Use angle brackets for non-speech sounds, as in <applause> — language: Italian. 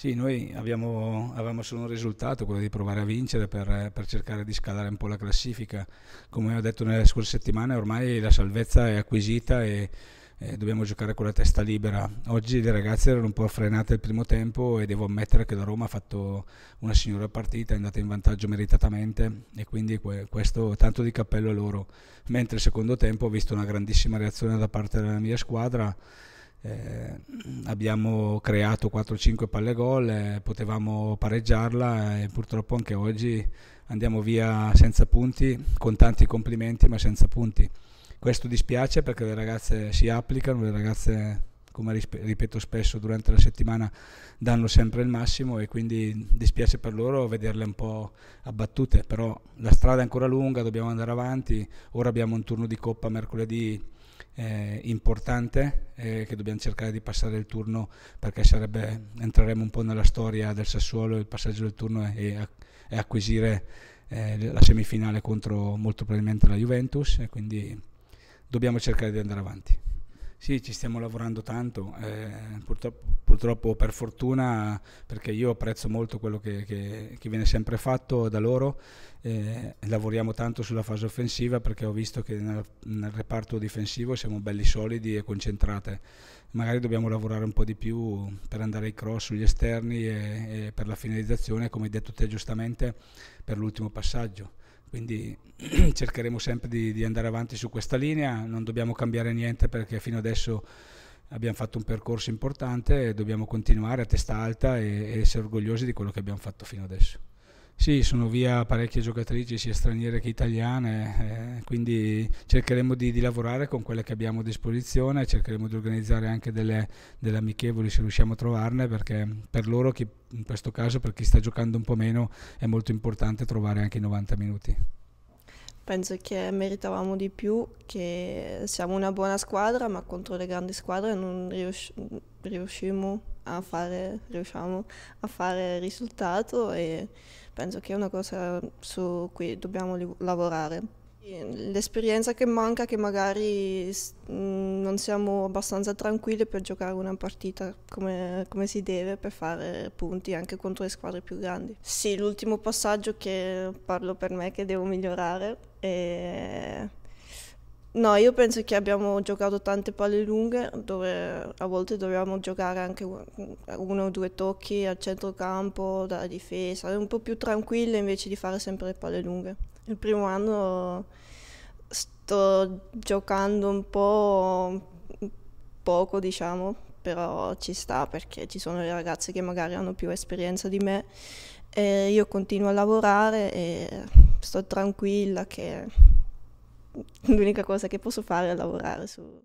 Sì, noi abbiamo, avevamo solo un risultato, quello di provare a vincere per, per, cercare di scalare un po' la classifica. Come ho detto nelle scorse settimane, ormai la salvezza è acquisita e, e dobbiamo giocare con la testa libera. Oggi le ragazze erano un po' frenate il primo tempo e devo ammettere che la Roma ha fatto una signora partita, è andata in vantaggio meritatamente e quindi questo tanto di cappello a loro. Mentre il secondo tempo ho visto una grandissima reazione da parte della mia squadra eh, abbiamo creato 4-5 palle gol, eh, potevamo pareggiarla e purtroppo anche oggi andiamo via senza punti, con tanti complimenti ma senza punti. Questo dispiace perché le ragazze si applicano, le ragazze come ripeto spesso durante la settimana danno sempre il massimo e quindi dispiace per loro vederle un po' abbattute, però la strada è ancora lunga, dobbiamo andare avanti, ora abbiamo un turno di coppa mercoledì eh, importante eh, che dobbiamo cercare di passare il turno perché sarebbe, entreremo un po' nella storia del Sassuolo, il passaggio del turno e, e acquisire eh, la semifinale contro molto probabilmente la Juventus e quindi dobbiamo cercare di andare avanti. Sì, ci stiamo lavorando tanto, eh, purtroppo, purtroppo, per fortuna, perché io apprezzo molto quello che, che, che viene sempre fatto da loro, eh, lavoriamo tanto sulla fase offensiva perché ho visto che nel, nel, reparto difensivo siamo belli solidi e concentrate, magari dobbiamo lavorare un po' di più per andare ai cross sugli esterni e, e per la finalizzazione, come hai detto te giustamente, per l'ultimo passaggio quindi <clears throat> cercheremo sempre di, di andare avanti su questa linea, non dobbiamo cambiare niente perché fino adesso abbiamo fatto un percorso importante e dobbiamo continuare a testa alta e, e essere orgogliosi di quello che abbiamo fatto fino adesso. Sì, sono via parecchie giocatrici, sia straniere che italiane, eh, quindi cercheremo di, di, lavorare con quelle che abbiamo a disposizione, cercheremo di organizzare anche delle, delle amichevoli se riusciamo a trovarne, perché per loro, chi, in questo caso per chi sta giocando un po' meno, è molto importante trovare anche i 90 minuti. Penso che meritavamo di più, che siamo una buona squadra, ma contro le grandi squadre non rius- riusciamo a fare, riusciamo a fare risultato e penso che è una cosa su cui dobbiamo li- lavorare. L'esperienza che manca è che magari mm, non siamo abbastanza tranquilli per giocare una partita come, come, si deve per fare punti anche contro le squadre più grandi. Sì, l'ultimo passaggio che parlo per me che devo migliorare è No, io penso che abbiamo giocato tante palle lunghe dove a volte dovevamo giocare anche uno o due tocchi al centrocampo, dalla difesa, un po' più tranquille invece di fare sempre le palle lunghe. Il primo anno sto giocando un po' poco, diciamo, però ci sta perché ci sono le ragazze che magari hanno più esperienza di me. E io continuo a lavorare e sto tranquilla che l'unica cosa che posso fare è lavorare su